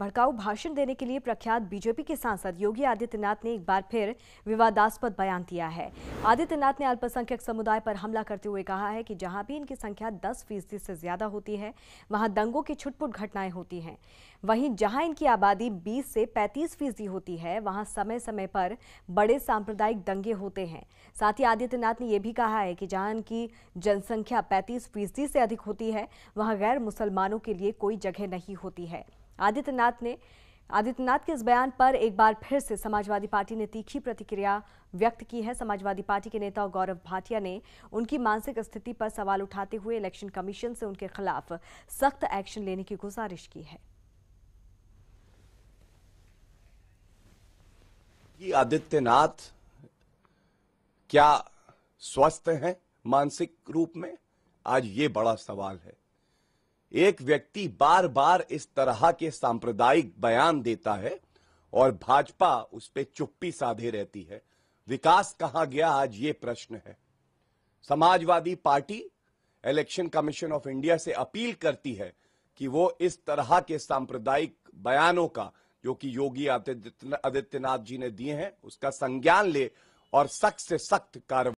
भड़काऊ भाषण देने के लिए प्रख्यात बीजेपी के सांसद योगी आदित्यनाथ ने एक बार फिर विवादास्पद बयान दिया है आदित्यनाथ ने अल्पसंख्यक समुदाय पर हमला करते हुए कहा है कि जहां भी इनकी संख्या 10 फीसदी से ज्यादा होती है वहां दंगों की छुटपुट घटनाएं होती हैं वहीं जहां इनकी आबादी 20 से 35 फीसदी होती है वहां समय समय पर बड़े सांप्रदायिक दंगे होते हैं साथ ही आदित्यनाथ ने यह भी कहा है कि जहां इनकी जनसंख्या पैंतीस फीसदी से अधिक होती है वहाँ गैर मुसलमानों के लिए कोई जगह नहीं होती है आदित्यनाथ ने आदित्यनाथ के इस बयान पर एक बार फिर से समाजवादी पार्टी ने तीखी प्रतिक्रिया व्यक्त की है समाजवादी पार्टी के नेता गौरव भाटिया ने उनकी मानसिक स्थिति पर सवाल उठाते हुए इलेक्शन कमीशन से उनके खिलाफ सख्त एक्शन लेने की गुजारिश की है आदित्यनाथ क्या स्वस्थ हैं मानसिक रूप में आज ये बड़ा सवाल है एक व्यक्ति बार बार इस तरह के सांप्रदायिक बयान देता है और भाजपा उस पर चुप्पी साधे रहती है विकास कहां गया आज ये प्रश्न है Samajwadi party election commission of India से अपील करती है कि वो इस तरह के सांप्रदायिक बयानों का जो कि योगी आदित्यनाथ जी ने दिए हैं उसका संज्ञान ले और सख्त से सख्त कार्रवाई